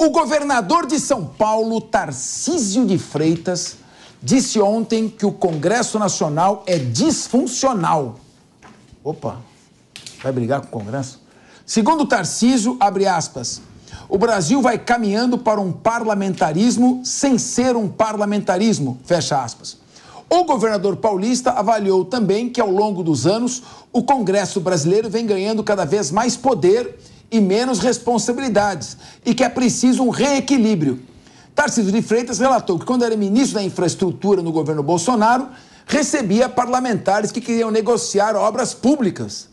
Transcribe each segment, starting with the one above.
O governador de São Paulo, Tarcísio de Freitas, disse ontem que o Congresso Nacional é disfuncional. Opa, vai brigar com o Congresso? Segundo Tarcísio, abre aspas, o Brasil vai caminhando para um parlamentarismo sem ser um parlamentarismo, fecha aspas. O governador paulista avaliou também que, ao longo dos anos, o Congresso brasileiro vem ganhando cada vez mais poder e menos responsabilidades e que é preciso um reequilíbrio. Tarcísio de Freitas relatou que, quando era ministro da Infraestrutura no governo Bolsonaro, recebia parlamentares que queriam negociar obras públicas.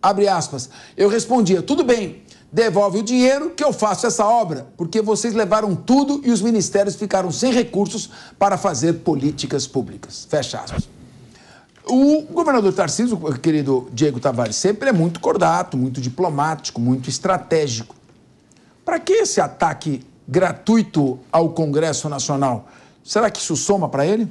Abre aspas. Eu respondia: tudo bem, devolve o dinheiro que eu faço essa obra, porque vocês levaram tudo e os ministérios ficaram sem recursos para fazer políticas públicas. Fecha aspas. O governador Tarcísio, querido Diego Tavares, sempre é muito cordato, muito diplomático, muito estratégico. Para que esse ataque gratuito ao Congresso Nacional? Será que isso soma para ele?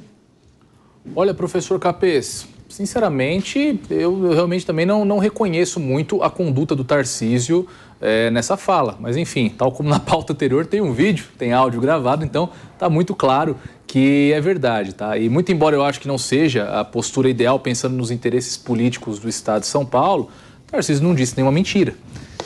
Olha, professor Capês, sinceramente, eu realmente também não, não reconheço muito a conduta do Tarcísio é, nessa fala. Mas enfim, tal como na pauta anterior, tem um vídeo, tem áudio gravado, então está muito claro que é verdade, tá? E muito embora eu acho que não seja a postura ideal pensando nos interesses políticos do Estado de São Paulo, Tarcísio não disse nenhuma mentira.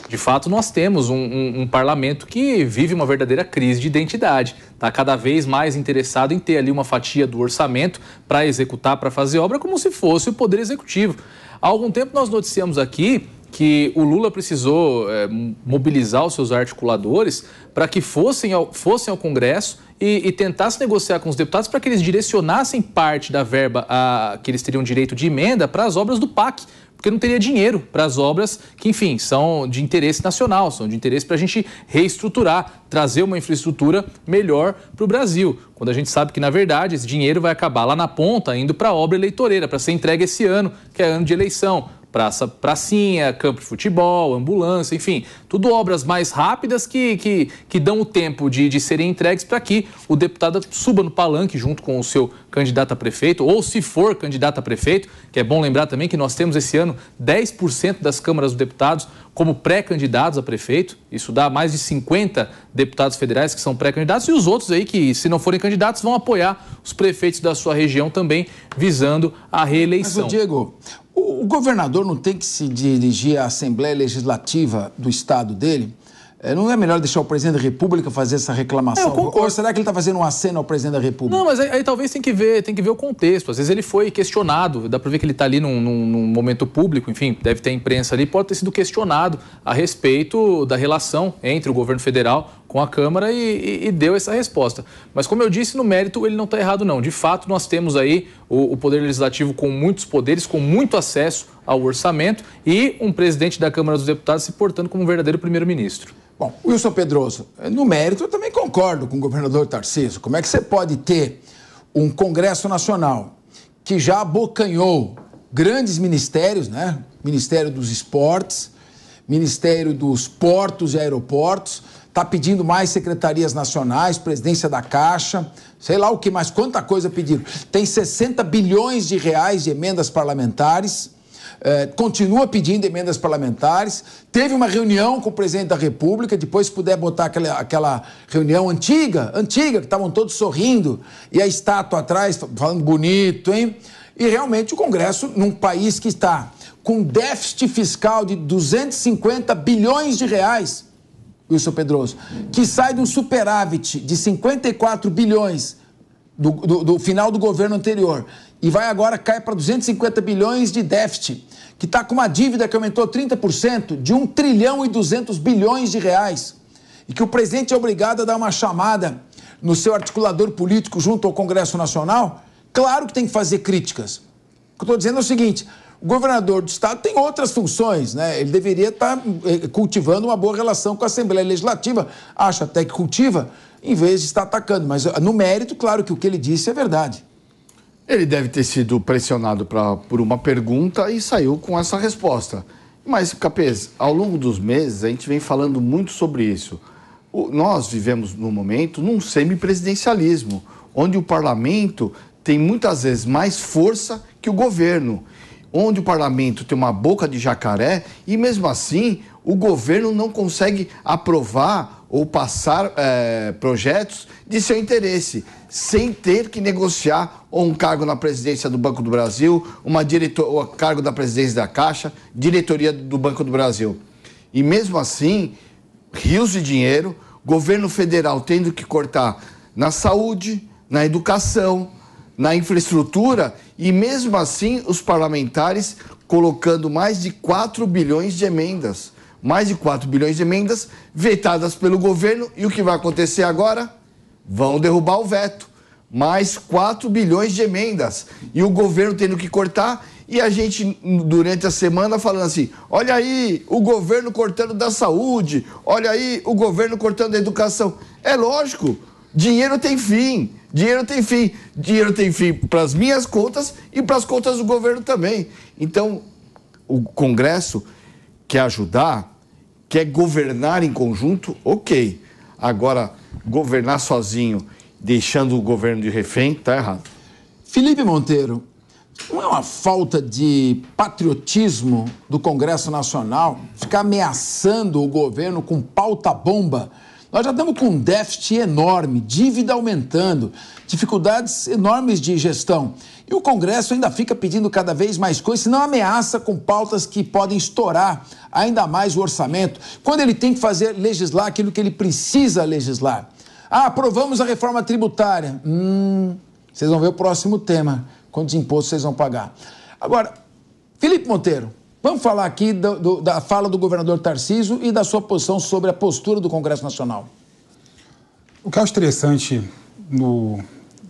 De fato, nós temos um, um, um, parlamento que vive uma verdadeira crise de identidade. Está cada vez mais interessado em ter ali uma fatia do orçamento para executar, para fazer obra, como se fosse o poder executivo. Há algum tempo nós noticiamos aqui que o Lula precisou é, mobilizar os seus articuladores para que fossem ao, fossem ao Congresso e, e tentassem negociar com os deputados para que eles direcionassem parte da verba a, que eles teriam direito de emenda para as obras do PAC, porque não teria dinheiro para as obras que, enfim, são de interesse nacional, são de interesse para a gente reestruturar, trazer uma infraestrutura melhor para o Brasil. Quando a gente sabe que, na verdade, esse dinheiro vai acabar lá na ponta, indo para a obra eleitoreira, para ser entregue esse ano, que é ano de eleição praça, pracinha, campo de futebol, ambulância, enfim, tudo obras mais rápidas que, que, que dão o tempo de, de serem entregues para que o deputado suba no palanque junto com o seu candidato a prefeito, ou se for candidato a prefeito, que é bom lembrar também que nós temos esse ano 10% das câmaras dos deputados como pré-candidatos a prefeito. Isso dá mais de 50 deputados federais que são pré-candidatos e os outros aí que, se não forem candidatos, vão apoiar os prefeitos da sua região também, visando a reeleição. Mas, Diego, o governador não tem que se dirigir à Assembleia Legislativa do estado dele é, não é melhor deixar o presidente da República fazer essa reclamação? É, concordo. Ou será que ele está fazendo um aceno ao presidente da República? Não, mas aí, aí, talvez tem que ver, tem que ver o contexto. Às vezes ele foi questionado, dá para ver que ele está ali num, num, num, momento público, enfim, deve ter imprensa ali, pode ter sido questionado a respeito da relação entre o governo federal, com a Câmara e, e, e, deu essa resposta. Mas como eu disse, no mérito ele não está errado não. De fato, nós temos aí o, o, Poder Legislativo com muitos poderes, com muito acesso ao orçamento e um presidente da Câmara dos Deputados se portando como um verdadeiro primeiro-ministro. Bom, Wilson Pedroso, no mérito eu também concordo com o governador Tarcísio. Como é que você pode ter um Congresso Nacional que já abocanhou grandes ministérios, né? Ministério dos Esportes, Ministério dos Portos e Aeroportos, está pedindo mais secretarias nacionais, presidência da Caixa, sei lá o que mais, quanta coisa pediram. Tem 60 bilhões de reais de emendas parlamentares. É, continua pedindo emendas parlamentares. Teve uma reunião com o presidente da República. Depois, se puder botar aquela, aquela reunião antiga, antiga, que estavam todos sorrindo, e a estátua atrás, falando bonito, hein? E realmente o Congresso, num país que está com déficit fiscal de 250 bilhões de reais, Wilson Pedroso, que sai de um superávit de 54 bilhões do, do, do final do governo anterior e vai agora cair para 250 bilhões de déficit, que está com uma dívida que aumentou 30% de 1 trilhão e 200 bilhões de reais e que o presidente é obrigado a dar uma chamada no seu articulador político junto ao Congresso Nacional, claro que tem que fazer críticas. O que eu estou dizendo é o seguinte: o governador do estado tem outras funções, né? Ele deveria tá, estar eh, cultivando uma boa relação com a Assembleia Legislativa, acho até que cultiva, em vez de estar atacando. Mas ah, no mérito, claro que o que ele disse é verdade. Ele deve ter sido pressionado pra, por uma pergunta e saiu com essa resposta. Mas, Capês, ao longo dos meses a gente vem falando muito sobre isso. O, nós vivemos, no momento, num semipresidencialismo, onde o parlamento tem muitas vezes mais força que o governo onde o parlamento tem uma boca de jacaré e mesmo assim o governo não consegue aprovar ou passar é, projetos de seu interesse, sem ter que negociar um cargo na presidência do Banco do Brasil, uma diretor, um cargo da presidência da Caixa, diretoria do Banco do Brasil. E mesmo assim, rios de dinheiro, governo federal tendo que cortar na saúde, na educação, na infraestrutura e, mesmo assim, os parlamentares colocando mais de 4 bilhões de emendas. Mais de 4 bilhões de emendas vetadas pelo governo. E o que vai acontecer agora? Vão derrubar o veto. Mais 4 bilhões de emendas. E o governo tendo que cortar. E a gente, durante a semana, falando assim: olha aí, o governo cortando da saúde, olha aí, o governo cortando da educação. É lógico, dinheiro tem fim Dinheiro tem fim. Dinheiro tem fim para as minhas contas e para as contas do governo também. Então, o Congresso quer ajudar, quer governar em conjunto, ok. Agora, governar sozinho, deixando o governo de refém, está errado. Felipe Monteiro, não é uma falta de patriotismo do Congresso Nacional ficar ameaçando o governo com pauta-bomba? Nós já estamos com um déficit enorme, dívida aumentando, dificuldades enormes de gestão. E o Congresso ainda fica pedindo cada vez mais coisas, senão ameaça com pautas que podem estourar ainda mais o orçamento, quando ele tem que fazer legislar aquilo que ele precisa legislar. Ah, aprovamos a reforma tributária. Hum, vocês vão ver o próximo tema, quantos impostos vocês vão pagar. Agora, Felipe Monteiro, Vamos falar aqui do, do, da fala do governador Tarciso e da sua posição sobre a postura do Congresso Nacional. O que é interessante no,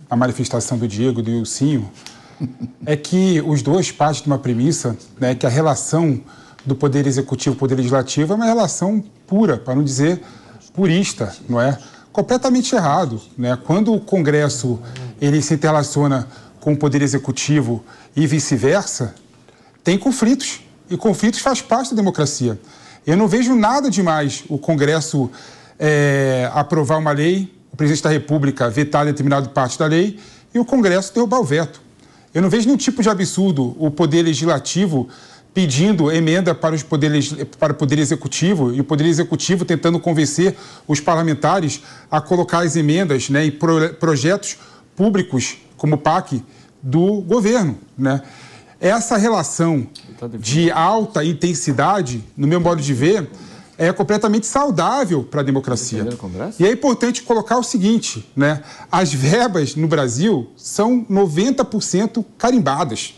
na manifestação do Diego e do Ilcinho é que os dois partem de uma premissa né, que a relação do poder executivo e poder legislativo é uma relação pura, para não dizer purista, não é? Completamente errado. Né? Quando o Congresso ele se interrelaciona com o poder executivo e vice-versa, tem conflitos e conflitos faz parte da democracia. Eu não vejo nada demais o Congresso é, aprovar uma lei, o presidente da República vetar determinado parte da lei e o Congresso derrubar o veto. Eu não vejo nenhum tipo de absurdo o Poder Legislativo pedindo emenda para, os poderes, para o Poder Executivo e o Poder Executivo tentando convencer os parlamentares a colocar as emendas né, em pro, projetos públicos, como o PAC, do governo. Né? Essa relação tá de alta intensidade, no meu modo de ver, é completamente saudável para a democracia. E é importante colocar o seguinte, né? As verbas no Brasil são 90% carimbadas.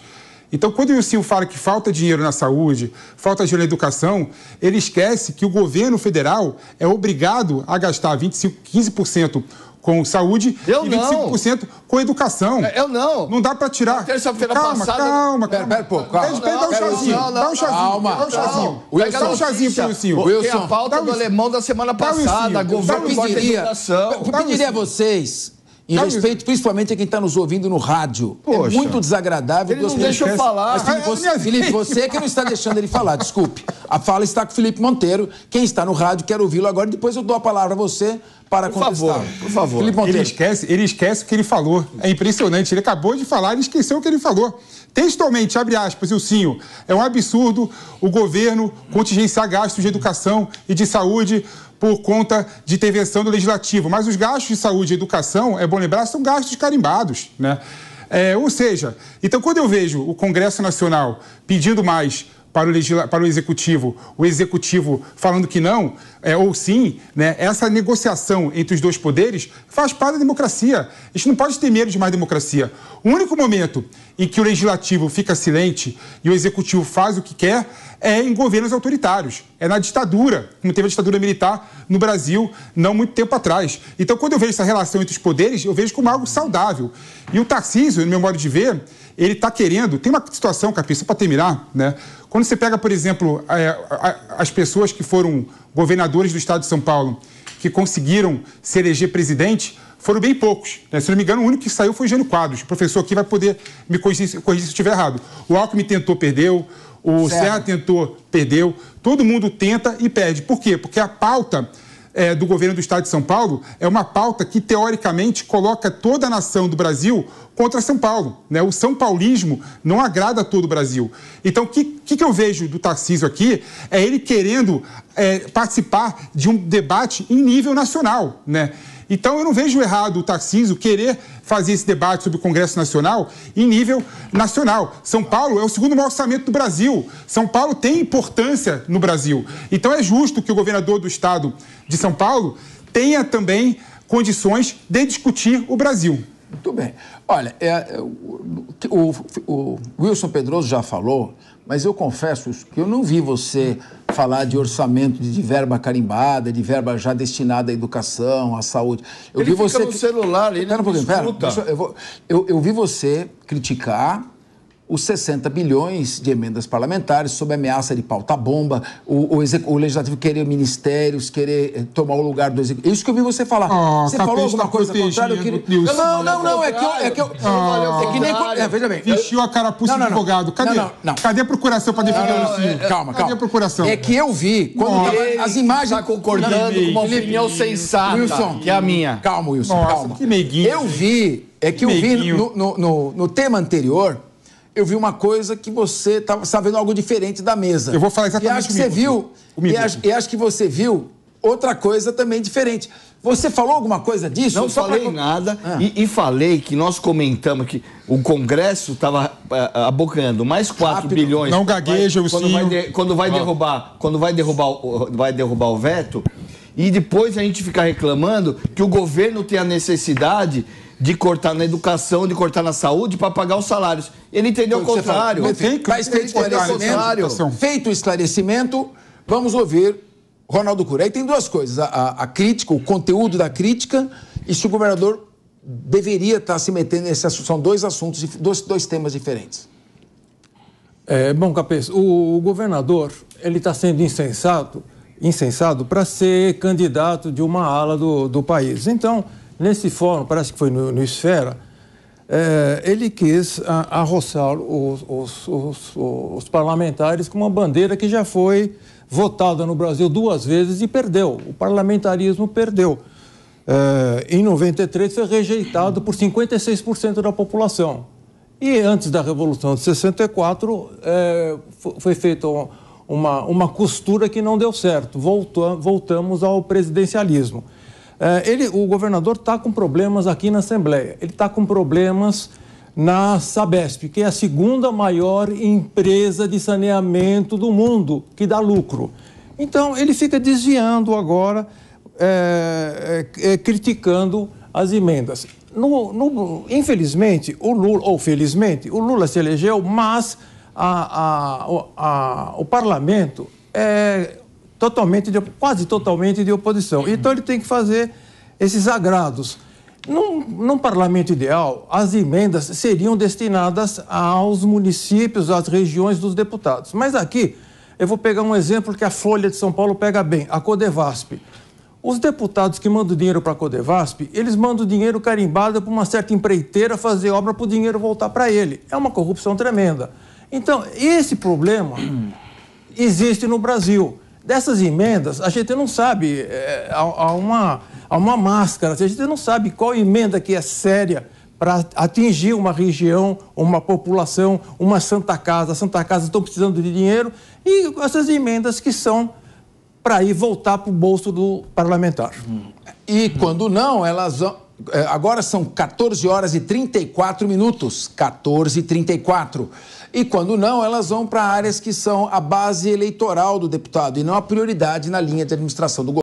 Então, quando o Ilcinho fala que falta dinheiro na saúde, falta dinheiro na educação, ele esquece que o governo federal é obrigado a gastar 25, 15% com saúde eu e 25% não. com educação. É, eu não. Não dá para tirar. Terça-feira passada. Calma, calma. Pera, pera, pô, calma. Pede, pede, dá um chazinho. dá um chazinho. Calma. Dá um chazinho. Wilson, dá um chazinho pro Wilson. Wilson. a falta do alemão da semana passada. Governo de educação. Eu pediria a vocês e respeito principalmente a quem está nos ouvindo no rádio. É Poxa, é muito desagradável. Ele não deixa eu falar. Mas, Felipe, ah, é você, Felipe, você que não está deixando ele falar, desculpe. A fala está com o Felipe Monteiro. Quem está no rádio, quero ouvi-lo agora. Depois eu dou a palavra a você para por Favor, por favor. Felipe Monteiro. Ele esquece, ele esquece o que ele falou. É impressionante. Ele acabou de falar e esqueceu o que ele falou. Textualmente, abre aspas, Ilcinho, é um absurdo o governo contingenciar gastos de educação e de saúde por conta de intervenção do legislativo. Mas os gastos de saúde e educação, é bom lembrar, são gastos carimbados, né? É, ou seja, então quando eu vejo o Congresso Nacional pedindo mais para o, legisla... para o executivo, o executivo falando que não é, ou sim, né, essa negociação entre os dois poderes faz parte da democracia. A gente não pode ter medo de mais democracia. O único momento em que o legislativo fica silente e o executivo faz o que quer é em governos autoritários, é na ditadura, como teve a ditadura militar no Brasil não muito tempo atrás. Então, quando eu vejo essa relação entre os poderes, eu vejo como algo saudável. E o Tarcísio, no meu modo de ver, ele está querendo. Tem uma situação, Capim, só para terminar, né? Quando você pega, por exemplo, é, as pessoas que foram governadores do estado de São Paulo, que conseguiram se eleger presidente, foram bem poucos. Né? Se não me engano, o único que saiu foi o Jânio Quadros. O professor aqui vai poder me corrigir, se eu estiver errado. O Alckmin tentou, perdeu. O Serra. Serra tentou, perdeu. Todo mundo tenta e perde. Por quê? Porque a pauta é, do governo do Estado de São Paulo é uma pauta que, teoricamente, coloca toda a nação do Brasil contra São Paulo. Né? O São Paulismo não agrada a todo o Brasil. Então, o que, que, eu vejo do Tarcísio aqui é ele querendo é, participar de um debate em nível nacional. Né? Então eu não vejo errado o Tarcísio querer fazer esse debate sobre o Congresso Nacional em nível nacional. São Paulo é o segundo maior orçamento do Brasil. São Paulo tem importância no Brasil. Então é justo que o governador do estado de São Paulo tenha também condições de discutir o Brasil. Muito bem. Olha, é, é, o, o, o, Wilson Pedroso já falou, mas eu confesso que eu não vi você falar de orçamento de, de verba carimbada, de verba já destinada à educação, à saúde. Eu ele vi você no celular, ele Pera né? um pouquinho, pera, eu, eu, eu vi você criticar os 60 bilhões de emendas parlamentares sob ameaça de pauta-bomba, o, o, o, legislativo querer ministérios, querer eh, tomar o lugar do executivo. É isso que eu vi você falar. Ah, você tá falou alguma coisa contrária? queria... não, não, não, é que eu... É que, eu, ah, é que nem... É, veja bem. Vestiu a carapuça não, de advogado. Cadê? Não, não, não. Cadê a procuração para defender não, o Lucinho? calma, é, é, calma. Cadê a procuração? É que eu vi, quando as imagens... Está concordando com uma opinião sensata, Wilson, que é a minha. Calma, Wilson, Nossa, calma. que neguinho. Eu vi, é que, eu vi no, no tema anterior eu vi uma coisa que você estava tá, tá vendo algo diferente da mesa. Eu vou falar exatamente e acho que você viu comigo. E, acho, e acho que você viu outra coisa também diferente. Você falou alguma coisa disso? Não falei pra... nada ah. e, e, falei que nós comentamos que o Congresso estava ah, ah, abocando mais 4 Rápido. bilhões. Não gagueja o quando, vai de, quando vai derrubar, quando vai derrubar, vai derrubar o veto e depois a gente ficar reclamando que o governo tem a necessidade de cortar na educação, de cortar na saúde para pagar os salários. Ele entendeu o contrário. Mas feito esclarecimento, feito o esclarecimento, vamos ouvir Ronaldo Cura. Aí tem duas coisas: a, a, a crítica, o conteúdo da crítica, e se o governador deveria estar tá se metendo nesse assunto. São dois assuntos, dois, dois temas diferentes. É, bom, Capês, o, o governador ele está sendo insensato, insensado para ser candidato de uma ala do, do país. Então, nesse fórum, parece que foi no, no Esfera, é, ele quis arroçar os, os, os, os, parlamentares com uma bandeira que já foi votada no Brasil duas vezes e perdeu. O parlamentarismo perdeu. É, em 93 foi rejeitado por 56% da população. E antes da Revolução de 64 é, foi feita uma, uma costura que não deu certo. Voltou, voltamos ao presidencialismo. É, ele, o governador está com problemas aqui na Assembleia, ele está com problemas na Sabesp, que é a segunda maior empresa de saneamento do mundo, que dá lucro. Então, ele fica desviando agora, é, é, é criticando as emendas. No, no, infelizmente, o Lula, ou felizmente, o Lula se elegeu, mas a, a, a, o parlamento é totalmente, de, quase totalmente de oposição. Então ele tem que fazer esses agrados. Num, num, parlamento ideal, as emendas seriam destinadas aos municípios, às regiões dos deputados. Mas aqui, eu vou pegar um exemplo que a Folha de São Paulo pega bem, a Codevasp. Os deputados que mandam dinheiro para a Codevasp, eles mandam dinheiro carimbado para uma certa empreiteira fazer obra para o dinheiro voltar para ele. É uma corrupção tremenda. Então, esse problema existe no Brasil. Dessas emendas, a gente não sabe, é, há, há, uma, há uma máscara, a gente não sabe qual emenda que é séria para atingir uma região, uma população, uma Santa Casa. A Santa Casa estão precisando de dinheiro e essas emendas que são para ir voltar para o bolso do parlamentar. Hum. E quando não, elas é, Agora são 14 horas e 34 minutos. 14 e 34. E quando não, elas vão para áreas que são a base eleitoral do deputado e não a prioridade na linha de administração do governo.